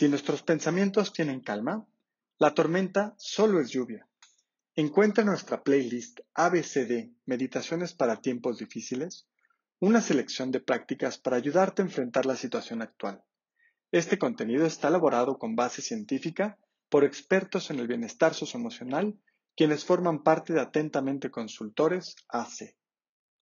Si nuestros pensamientos tienen calma, la tormenta solo es lluvia. Encuentra nuestra playlist ABCD Meditaciones para tiempos difíciles, una selección de prácticas para ayudarte a enfrentar la situación actual. Este contenido está elaborado con base científica por expertos en el bienestar socioemocional, quienes forman parte de Atentamente Consultores AC.